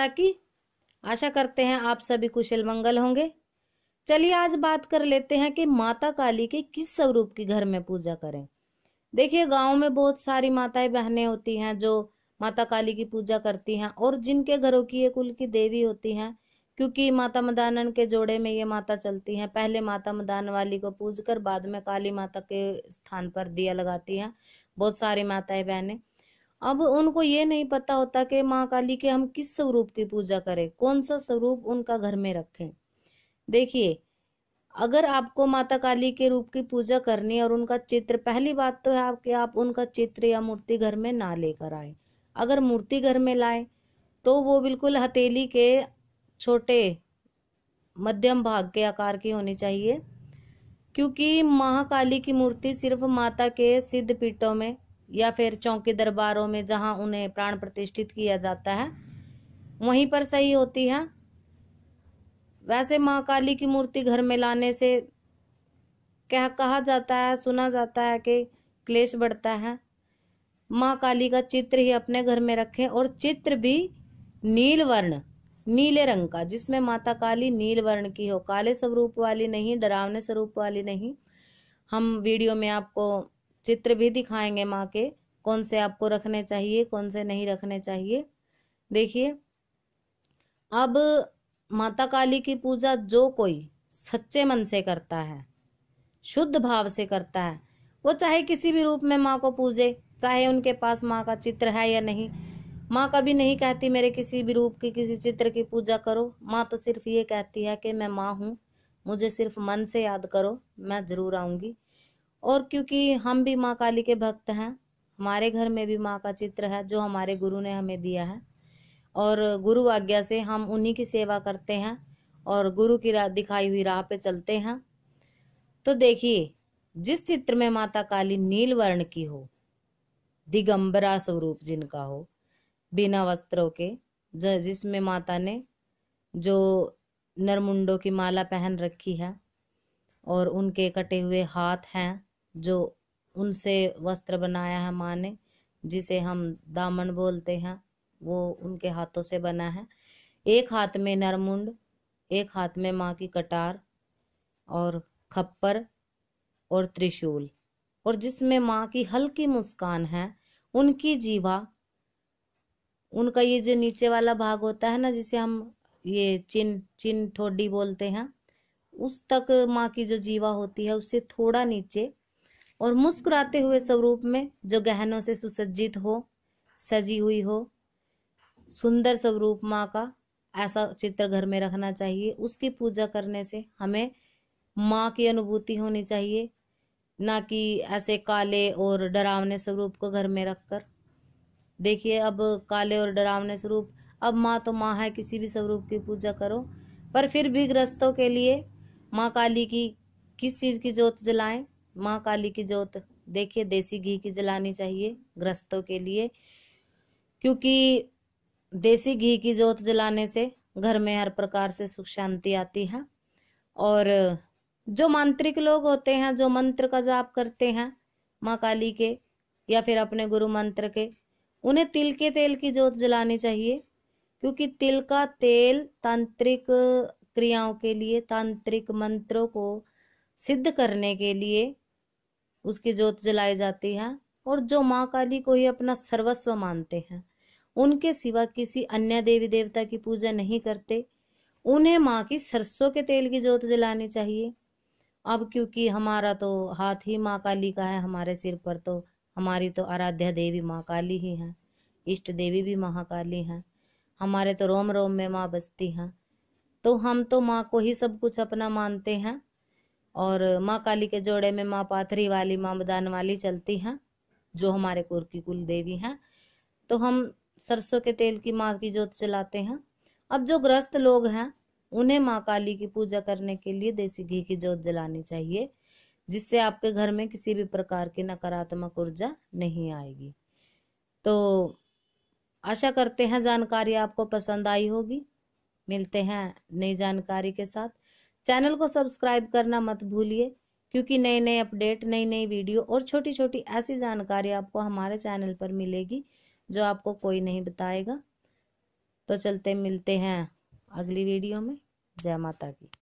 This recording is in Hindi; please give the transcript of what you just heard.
माता की आशा करते हैं आप सभी कुशल मंगल होंगे चलिए आज बात कर लेते हैं कि माता काली के किस स्वरूप की घर में पूजा करें देखिए गांव में बहुत सारी माताएं बहनें होती हैं जो माता काली की पूजा करती हैं और जिनके घरों की ये कुल की देवी होती हैं क्योंकि माता मदानन के जोड़े में ये माता चलती हैं पहले माता मदान वाली को पूज कर बाद में काली माता के स्थान पर दिया लगाती हैं बहुत सारी माताएं बहनें अब उनको ये नहीं पता होता कि माँ काली के हम किस स्वरूप की पूजा करें कौन सा स्वरूप उनका घर में रखें देखिए अगर आपको माता काली के रूप की पूजा करनी है और उनका चित्र पहली बात तो है आपके आप उनका चित्र या मूर्ति घर में ना लेकर आए अगर मूर्ति घर में लाए तो वो बिल्कुल हथेली के छोटे मध्यम भाग के आकार की होनी चाहिए क्योंकि महाकाली की मूर्ति सिर्फ माता के सिद्ध पीठों में या फिर चौकी दरबारों में जहां उन्हें प्राण प्रतिष्ठित किया जाता है वहीं पर सही होती है वैसे महाकाली की मूर्ति घर में लाने से कह कहा जाता है सुना जाता है कि क्लेश बढ़ता है माँ काली का चित्र ही अपने घर में रखें और चित्र भी नील वर्ण नीले रंग का जिसमें माता काली नील वर्ण की हो काले स्वरूप वाली नहीं डरावने स्वरूप वाली नहीं हम वीडियो में आपको चित्र भी दिखाएंगे माँ के कौन से आपको रखने चाहिए कौन से नहीं रखने चाहिए देखिए अब माता काली की पूजा जो कोई सच्चे मन से करता है शुद्ध भाव से करता है वो चाहे किसी भी रूप में माँ को पूजे चाहे उनके पास माँ का चित्र है या नहीं माँ कभी नहीं कहती मेरे किसी भी रूप की किसी चित्र की पूजा करो माँ तो सिर्फ ये कहती है कि मैं माँ हूँ मुझे सिर्फ मन से याद करो मैं ज़रूर आऊँगी और क्योंकि हम भी माँ काली के भक्त हैं हमारे घर में भी माँ का चित्र है जो हमारे गुरु ने हमें दिया है और गुरु आज्ञा से हम उन्हीं की सेवा करते हैं और गुरु की राह दिखाई हुई राह पे चलते हैं तो देखिए जिस चित्र में माता काली नील वर्ण की हो दिगंबरा स्वरूप जिनका हो बिना वस्त्रों के जिसमें माता ने जो नरमुंडों की माला पहन रखी है और उनके कटे हुए हाथ हैं जो उनसे वस्त्र बनाया है माँ ने जिसे हम दामन बोलते हैं वो उनके हाथों से बना है एक हाथ में नरमुंड एक हाथ में माँ की कटार और खप्पर और त्रिशूल और जिसमें माँ की हल्की मुस्कान है उनकी जीवा उनका ये जो नीचे वाला भाग होता है ना जिसे हम ये चिन चिन ठोडी बोलते हैं उस तक माँ की जो जीवा होती है उससे थोड़ा नीचे और मुस्कुराते हुए स्वरूप में जो गहनों से सुसज्जित हो सजी हुई हो सुंदर स्वरूप माँ का ऐसा चित्र घर में रखना चाहिए उसकी पूजा करने से हमें माँ की अनुभूति होनी चाहिए ना कि ऐसे काले और डरावने स्वरूप को घर में रखकर देखिए अब काले और डरावने स्वरूप अब माँ तो माँ है किसी भी स्वरूप की पूजा करो पर फिर भी ग्रस्तों के लिए माँ काली की किस चीज़ की जोत जलाएं माँ काली की जोत देखिए देसी घी की जलानी चाहिए ग्रस्तों के लिए क्योंकि देसी घी की जोत जलाने से घर में हर प्रकार से सुख शांति आती है और जो मांत्रिक लोग होते हैं जो मंत्र का जाप करते हैं माँ काली के या फिर अपने गुरु मंत्र के उन्हें तिल के तेल की जोत जलानी चाहिए क्योंकि तिल का तेल तांत्रिक क्रियाओं के लिए तांत्रिक मंत्रों को सिद्ध करने के लिए उसकी जोत जलाई जाती है और जो माँ काली को ही अपना सर्वस्व मानते हैं उनके सिवा किसी अन्य देवी देवता की पूजा नहीं करते उन्हें माँ की सरसों के तेल की जोत जलानी चाहिए अब क्योंकि हमारा तो हाथ ही माँ काली का है हमारे सिर पर तो हमारी तो आराध्या देवी माँ काली ही है इष्ट देवी भी महाकाली हैं हमारे तो रोम रोम में माँ बसती हैं तो हम तो माँ को ही सब कुछ अपना मानते हैं और माँ काली के जोड़े में माँ पाथरी वाली माँ मदान वाली चलती हैं जो हमारे कुर की कुल देवी हैं तो हम सरसों के तेल की माँ की जोत चलाते हैं अब जो ग्रस्त लोग हैं उन्हें माँ काली की पूजा करने के लिए देसी घी की जोत जलानी चाहिए जिससे आपके घर में किसी भी प्रकार की नकारात्मक ऊर्जा नहीं आएगी तो आशा करते हैं जानकारी आपको पसंद आई होगी मिलते हैं नई जानकारी के साथ चैनल को सब्सक्राइब करना मत भूलिए क्योंकि नए नए अपडेट नई नई वीडियो और छोटी छोटी ऐसी जानकारी आपको हमारे चैनल पर मिलेगी जो आपको कोई नहीं बताएगा तो चलते मिलते हैं अगली वीडियो में जय माता की